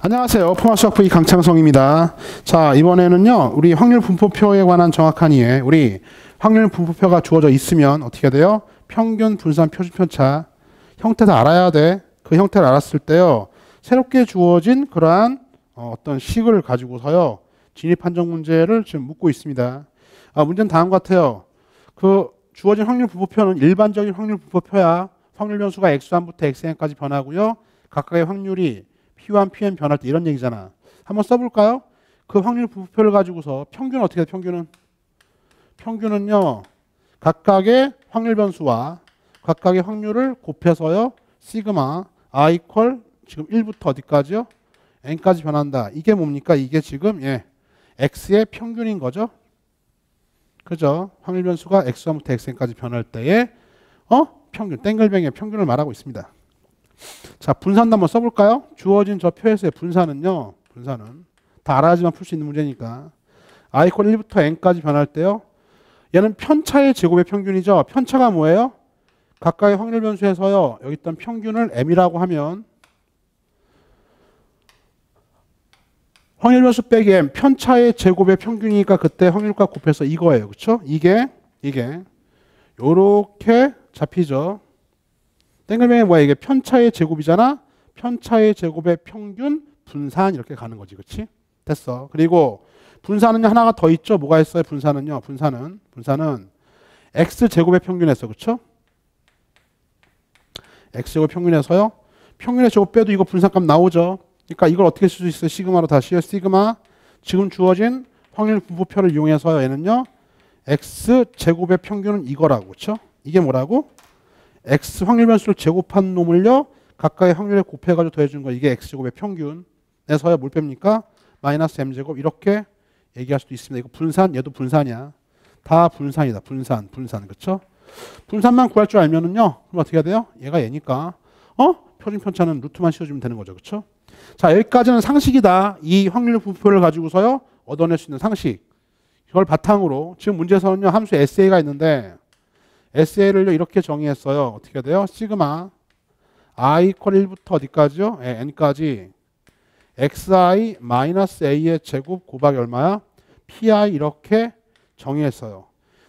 안녕하세요. 포마수학 부 강창성입니다. 자, 이번에는요. 우리 확률 분포표에 관한 정확한 이해. 우리 확률 분포표가 주어져 있으면 어떻게 돼요? 평균 분산 표준편차 형태 다 알아야 돼. 그 형태를 알았을 때요. 새롭게 주어진 그러한 어, 어떤 식을 가지고서요. 진입 한정 문제를 지금 묻고 있습니다. 아, 문제는 다음 같아요. 그 주어진 확률 분포표는 일반적인 확률 분포표야. 확률 변수가 x1부터 xn까지 변하고요. 각각의 확률이 P1, Pn 변할 때 이런 얘기잖아. 한번 써볼까요? 그 확률 부표를 가지고서 평균 어떻게 돼? 평균은 평균은요 각각의 확률 변수와 각각의 확률을 곱해서요 시그마 i 이퀄 지금 1부터 어디까지요? n까지 변한다. 이게 뭡니까? 이게 지금 예 x의 평균인 거죠. 그죠? 확률 변수가 x1부터 xn까지 변할 때의 어 평균 땡글뱅의 평균을 말하고 있습니다. 자, 분산도 한번 써볼까요? 주어진 저 표에서의 분산은요. 분산은 다 알아야지만 풀 수 있는 문제니까. 아이콜 1부터 n까지 변할 때요. 얘는 편차의 제곱의 평균이죠. 편차가 뭐예요? 가까이 확률 변수에서요. 여기 있던 평균을 m이라고 하면 확률 변수 빼기 m 편차의 제곱의 평균이니까 그때 확률과 곱해서 이거예요. 그렇죠? 이게 이게 요렇게 잡히죠. 땡글뱅이 뭐야 이게 편차의 제곱이잖아. 편차의 제곱의 평균 분산 이렇게 가는 거지, 그치 됐어. 그리고 분산은요 하나가 더 있죠. 뭐가 있어요? 분산은요. 분산은 분산은 x 제곱의 평균에서 그쵸 x 제곱 평균에서요. 평균의 제곱 빼도 이거 분산값 나오죠. 그러니까 이걸 어떻게 쓸 수 있어요? 시그마로 다시요. 시그마 지금 주어진 확률 분포표를 이용해서 얘는요. x 제곱의 평균은 이거라고 그쵸 이게 뭐라고? x 확률 변수를 제곱한 놈을요 각각의 확률에 곱해가지고 더해준 거 이게 x제곱의 평균에서야 뭘 뺍니까? 마이너스 m제곱 이렇게 얘기할 수도 있습니다. 이거 분산 얘도 분산이야. 다 분산이다. 분산 분산 그렇죠? 분산만 구할 줄 알면은요 그럼 어떻게 해야 돼요? 얘가 얘니까 어? 표준 편차는 루트만 씌워주면 되는 거죠. 그렇죠? 자 여기까지는 상식이다. 이 확률 분포를 가지고서요 얻어낼 수 있는 상식. 이걸 바탕으로 지금 문제에서는요 함수 SA가 있는데 SL을 이렇게 정의했어요. 어떻게 돼요? 시그마 i 퀄 1부터 어디까지요? 네, n까지 xi 마이너스 a의 제곱 곱하기 얼마야? pi 이렇게 정의했어요.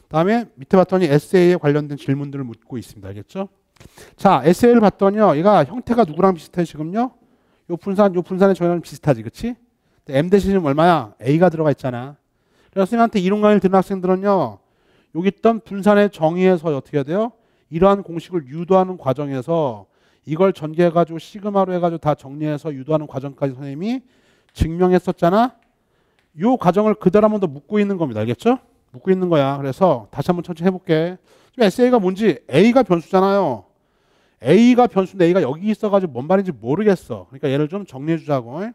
다음에 밑에 봤더니 SA에 관련된 질문들을 묻고 있습니다. 알겠죠? 자, SA를 봤더니요. 얘가 형태가 누구랑 비슷해 지금요? 요 분산, 요 분산의 저희랑 비슷하지, 그치? M 대신은 얼마야? A가 들어가 있잖아. 그래서 선생님한테 이론강의를 듣 학생들은요. 여기 있던 분산의 정의에서 어떻게 돼요? 이러한 공식을 유도하는 과정에서 이걸 전개해가지고 시그마로 해가지고 다 정리해서 유도하는 과정까지 선생님이 증명했었잖아. 요 과정을 그대로 한 번 더 묻고 있는 겁니다. 알겠죠? 묻고 있는 거야. 그래서 다시 한 번 천천히 해볼게. 지금 SA가 뭔지 A가 변수잖아요. A가 변수인데 A가 여기 있어가지고 뭔 말인지 모르겠어. 그러니까 얘를 좀 정리해주자고.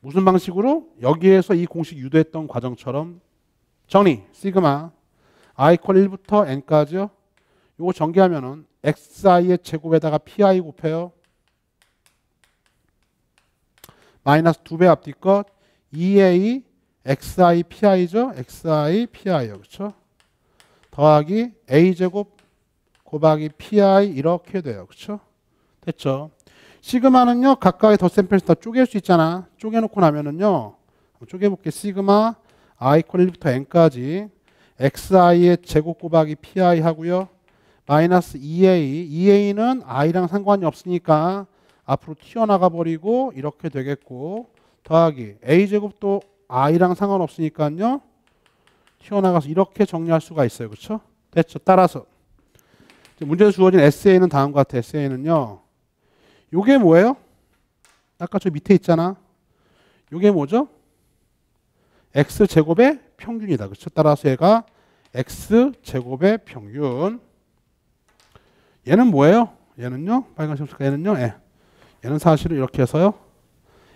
무슨 방식으로? 여기에서 이 공식 유도했던 과정처럼 정리, 시그마. i 퀄 1부터 n까지요. 이거 전개하면은 xi의 제곱에다가 pi 곱해요. 마이너스 두 배 앞뒤 것 EA XI PI죠? XI PI요. 그렇죠? 더하기 A제곱 곱하기 PI 이렇게 돼요. 그렇죠? 됐죠? 시그마는요. 각각의 덧셈표에서 다 쪼갤 수 있잖아. 쪼개놓고 나면은요. 쪼개볼게. 시그마 i 1부터 n까지 xi의 제곱 곱하기 pi 하고요. 마이너스 2a, e 2a는 e i랑 상관이 없으니까 앞으로 튀어나가 버리고 이렇게 되겠고 더하기 a 제곱도 i랑 상관없으니까요. 튀어나가서 이렇게 정리할 수가 있어요. 그렇죠? 됐죠? 따라서 문제에서 주어진 SA는 다음과 같아. SA는요. 요게 뭐예요? 아까 저 밑에 있잖아. 요게 뭐죠? X제곱의 평균이다. 그렇죠? 따라서 얘가 x 제곱의 평균. 얘는 뭐예요? 얘는요? 빨간색 색깔 얘는요? 예. 얘는 사실은 이렇게 해서요.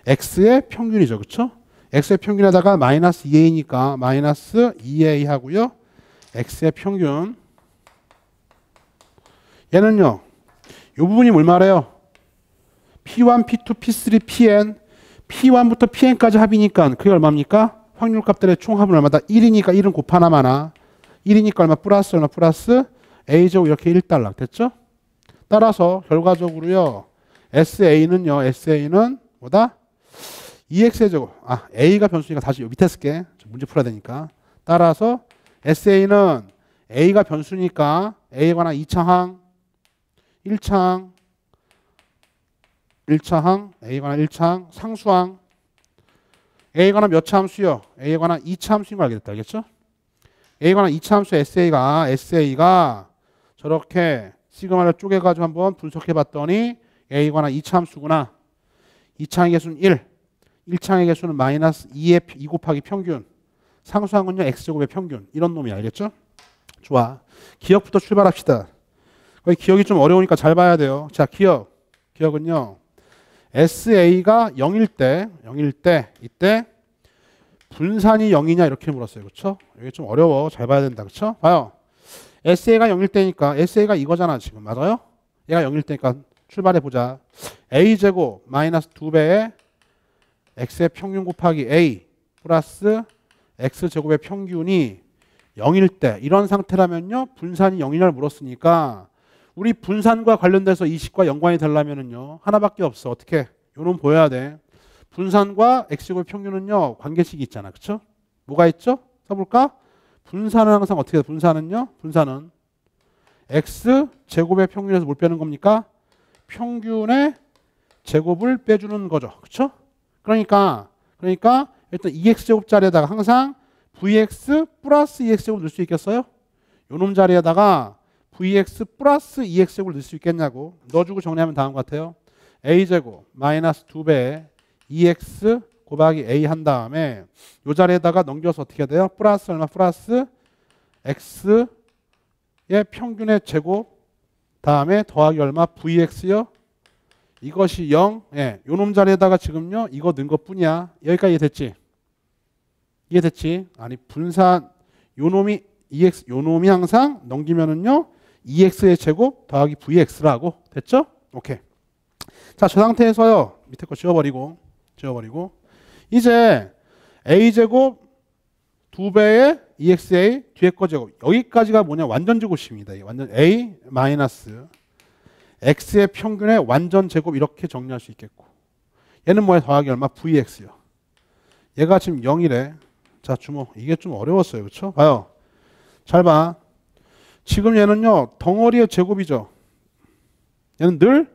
x의 평균이죠. 그렇죠? x의 평균에다가 마이너스 2a니까 마이너스 2a 하고요. x의 평균 얘는요. 이 부분이 뭘 말해요? p1, p2, p3, pn p1부터 pn까지 합이니까 그게 얼마입니까? 확률값들의 총합은 얼마다? 1이니까 1은 곱하나마나 1이니까 얼마 플러스 얼마 플러스 A제곱 이렇게 1달러 됐죠? 따라서 결과적으로요. SA는요. SA는 뭐다? e x 제곱. 아, A가 변수니까 다시 밑에 쓸게. 문제 풀어야 되니까. 따라서 SA는 A가 변수니까 A에 관한 2차항, 1차항, 1차항, A에 관한 1차항, 상수항, A에 관한 몇 차함수요? A에 관한 2차함수인 걸 알게 됐다. 알겠죠? A 관한 2차 함수 SA가 아, SA가 저렇게 시그마를 쪼개가지고 한번 분석해봤더니 A 관한 2차 함수구나. 2차항의 개수는 1, 1차항의 개수는 마이너스 2에2 곱하기 평균. 상수항 건요 x제곱의 평균. 이런 놈이 알겠죠? 좋아. 기억부터 출발합시다. 기억이 좀 어려우니까 잘 봐야 돼요. 자, 기억. 기억은요. SA가 0일 때, 0일 때, 이때 분산이 0이냐 이렇게 물었어요. 그렇죠? 이게 좀 어려워. 잘 봐야 된다. 그렇죠? 봐요. SA가 0일 때니까 SA가 이거잖아. 지금 맞아요? 얘가 0일 때니까 출발해 보자. A제곱 마이너스 2배의 X의 평균 곱하기 A 플러스 X제곱의 평균이 0일 때 이런 상태라면요. 분산이 0이냐를 물었으니까 우리 분산과 관련돼서 이식과 연관이 되려면요 하나밖에 없어. 어떻게? 요놈 보여야 돼. 분산과 x제곱 의 평균은요. 관계식이 있잖아. 그렇 뭐가 있죠? 써볼까? 분산은 항상 어떻게 돼? 분산은요? 분산은 x 제곱의 평균에서 뭘 빼는 겁니까? 평균의 제곱을 빼주는 거죠. 그렇 그러니까 그러니까 일단 2x 제곱 자리에다가 항상 vx 플러스 2x 제곱 넣을 수 있겠어요? 요놈 자리에다가 vx 플러스 2x 제곱을 넣을 수 있겠냐고 넣어주고 정리하면 다음 같아요. a 제곱 마이너스 2배 2x 곱하기 a 한 다음에 이 자리에다가 넘겨서 어떻게 돼요? 플러스 얼마? 플러스 x의 평균의 제곱 다음에 더하기 얼마? vx요? 이것이 0. 예. 요놈 자리에다가 지금요. 이거 넣은 것뿐이야. 여기까지 이해됐지? 이해됐지? 아니 분산 요놈이 ex 요놈이 항상 넘기면은요. ex의 제곱 더하기 vx라고 됐죠? 오케이. 자, 저 상태에서요. 밑에 거 지워버리고 지워버리고 이제 a제곱 2배의 EXA 뒤에 거 제곱 여기까지가 뭐냐 완전 제곱입니다. 완전 A 마이너스 X의 평균의 완전 제곱 이렇게 정리할 수 있겠고 얘는 뭐야 더하기 얼마 VX요. 얘가 지금 0이래. 자 주목 이게 좀 어려웠어요. 그렇죠? 봐요. 잘 봐. 지금 얘는요 덩어리의 제곱이죠. 얘는 늘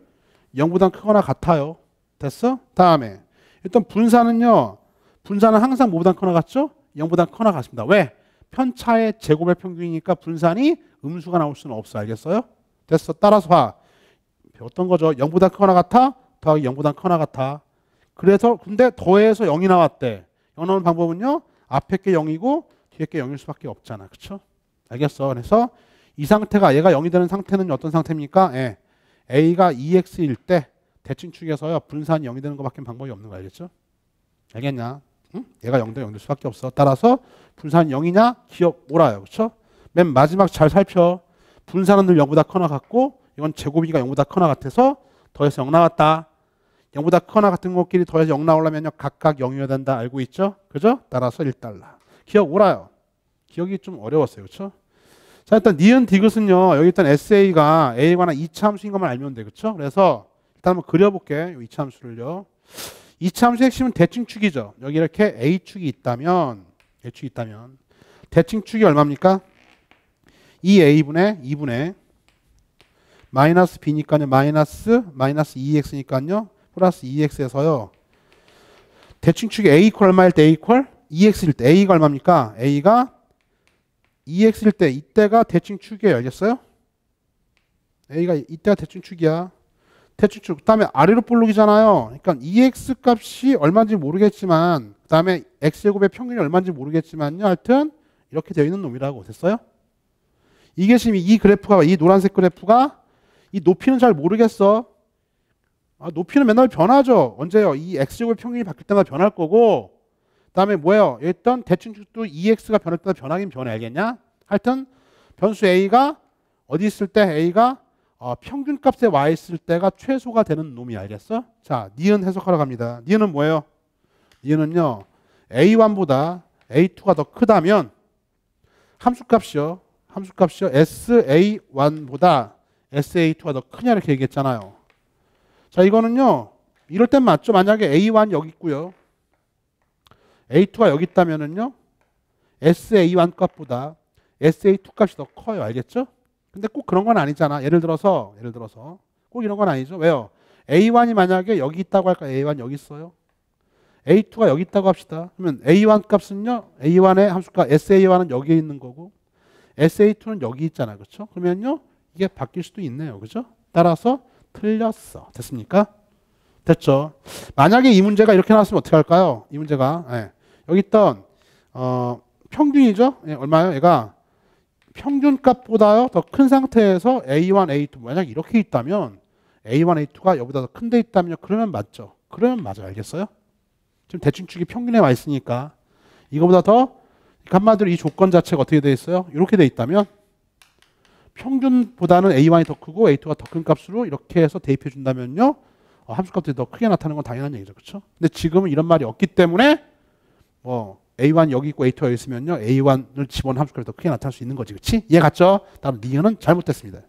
0보다 크거나 같아요. 됐어? 다음에 일단 분산은요. 분산은 항상 뭐보다 커나 갔죠 0보다 커나 갔습니다 왜? 편차의 제곱의 평균이니까 분산이 음수가 나올 수는 없어. 알겠어요? 됐어. 따라서 봐. 어떤 거죠? 0보다 커나 같아? 더하기 0보다 커나 같아. 그래서 근데 더해서 0이 나왔대. 0 나오는 방법은요. 앞에 게 0이고 뒤에 게 0일 수밖에 없잖아. 그쵸? 알겠어. 그래서 이 상태가 얘가 0이 되는 상태는 어떤 상태입니까? 예. A가 2x일 때 대칭 축에서야 분산 0이 되는 것밖에 방법이 없는 거 알겠죠? 알겠냐? 응? 얘가 0대 0될 수밖에 없어. 따라서 분산 0이냐? 기억 오라요. 그렇죠? 맨 마지막 잘 살펴. 분산은 늘 0보다 커나 같고 이건 제곱이니까 0보다 커나 같아서 더해서 0 나왔다. 0보다 커나 같은 것끼리 더해서 0 나오려면 각각 0이어야 된다. 알고 있죠? 그죠? 따라서 1달러. 기억 오라요. 기억이 좀 어려웠어요. 그렇죠? 자 일단 니은 디귿은요. 여기 일단 SA가 A에 관한 2차 함수인 것만 알면 돼. 그렇죠? 그래서 일단 한번 그려볼게. 이참수를요. 이참수의 핵심은 대칭축이죠. 여기 이렇게 A축이 있다면 A축이 있다면 대칭축이 얼마입니까? 2A분의 2분의 마이너스 B니까요. 마이너스 마이너스 2X니까요. E 플러스 2X에서요. E 대칭축이 A 이퀄 얼마일 때 A 이퀄? 2X일 e 때 A가 얼마입니까? A가 2X일 때 이때가 대칭축이에요. 알겠어요? A가 이때가 대칭축이야. 대출축. 그 다음에 아래로 볼록이잖아요. 그러니까 EX 값이 얼마인지 모르겠지만, 그 다음에 X제곱의 평균이 얼마인지 모르겠지만요. 하여튼, 이렇게 되어 있는 놈이라고 됐어요? 이게 지금 이 그래프가, 이 노란색 그래프가 이 높이는 잘 모르겠어. 아, 높이는 맨날 변하죠. 언제요? 이 X제곱의 평균이 바뀔 때마다 변할 거고, 그 다음에 뭐예요? 일단 대칭출도 EX가 변할 때마다 변하긴 변해. 알겠냐? 하여튼, 변수 A가 어디 있을 때 A가 어, 평균값에 와 있을 때가 최소가 되는 놈이 알겠어? 자, 니은 해석하러 갑니다. 니은은 뭐예요? 니은은요. a1보다 a2가 더 크다면 함수값이요. 함수값이요. sa1보다 sa2가 더 크냐 이렇게 얘기했잖아요. 자, 이거는요. 이럴 땐 맞죠. 만약에 a1 여기 있고요. a2가 여기 있다면은요. sa1 값보다 sa2 값이 더 커요. 알겠죠? 근데 꼭 그런 건 아니잖아. 예를 들어서 예를 들어서 꼭 이런 건 아니죠. 왜요? A1이 만약에 여기 있다고 할까? A1 여기 있어요. A2가 여기 있다고 합시다. 그러면 A1 값은요. A1의 함수가 SA1은 여기에 있는 거고 SA2는 여기 있잖아. 그렇죠? 그러면요. 이게 바뀔 수도 있네요. 그죠? 따라서 틀렸어. 됐습니까? 됐죠. 만약에 이 문제가 이렇게 나왔으면 어떻게 할까요? 이 문제가 예. 여기 있던 어, 평균이죠. 예, 얼마요? 얘가 평균값보다 더 큰 상태에서 A1, A2 만약 이렇게 있다면 A1, A2가 여기다 더 큰데 있다면 그러면 맞죠. 그러면 맞아요. 알겠어요? 지금 대칭축이 평균에 와 있으니까 이거보다 더 그러니까 한마디로 이 조건 자체가 어떻게 돼 있어요? 이렇게 돼 있다면 평균보다는 A1이 더 크고 A2가 더 큰 값으로 이렇게 해서 대입해 준다면요. 어, 함수값들이 더 크게 나타나는 건 당연한 얘기죠. 그렇죠? 근데 지금은 이런 말이 없기 때문에 뭐 A1 여기 있고 A2가 있으면요. A1을 집어넣은 함수값이 더 크게 나타날 수 있는 거지. 그치 이해 갔죠? 다음 니은은 잘못됐습니다.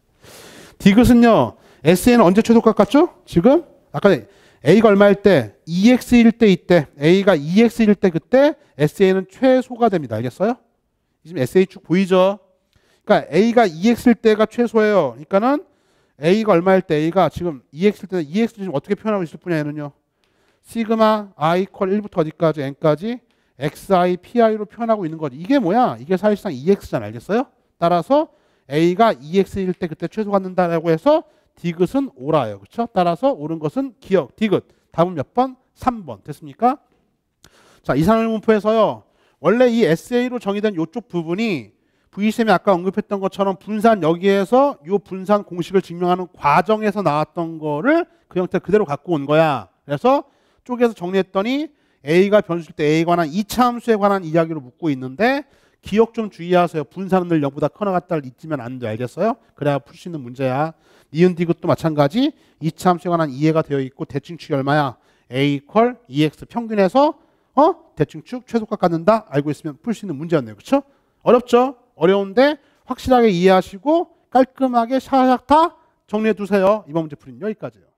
디귿은요. SN 언제 최소값 같죠? 지금? 아까 A가 얼마일 때? EX일 때 이때. A가 EX일 때 그때 SA는 최소가 됩니다. 알겠어요? 지금 SA 쭉 보이죠? 그러니까 A가 EX일 때가 최소예요. 그러니까는 A가 얼마일 때 A가 지금 EX일 때 EX를 지금 어떻게 표현하고 있을 뿐이냐는요. 시그마 i 퀄 1부터 어디까지 n까지 xi, pi로 표현하고 있는 거죠. 이게 뭐야? 이게 사실상 ex잖아. 알겠어요? 따라서 a가 ex일 때 그때 최소 갖는다라고 해서 디귿은 오라요. 그렇죠? 따라서 옳은 것은 기억, 디귿. 답은 몇 번? 3번. 됐습니까? 자, 이산을 문포에서요 원래 이 SA로 정의된 이쪽 부분이 V쌤이 아까 언급했던 것처럼 분산 여기에서 이 분산 공식을 증명하는 과정에서 나왔던 거를 그 형태 그대로 갖고 온 거야. 그래서 쪼개서 정리했더니 A가 변수일 때 A에 관한 이차함수에 관한 이야기로 묻고 있는데 기억 좀 주의하세요. 분산은 늘 0보다 커나 같다를 잊으면 안 돼. 알겠어요? 그래야 풀 수 있는 문제야. 니은 디귿도 마찬가지. 이차함수에 관한 이해가 되어 있고 대칭축이 얼마야? A 퀄 EX 평균에서 어? 대칭축 최소값 갖는다. 알고 있으면 풀 수 있는 문제였네요. 그렇죠? 어렵죠? 어려운데 확실하게 이해하시고 깔끔하게 샤샥 다 정리해 두세요. 이번 문제 풀이는 여기까지예요.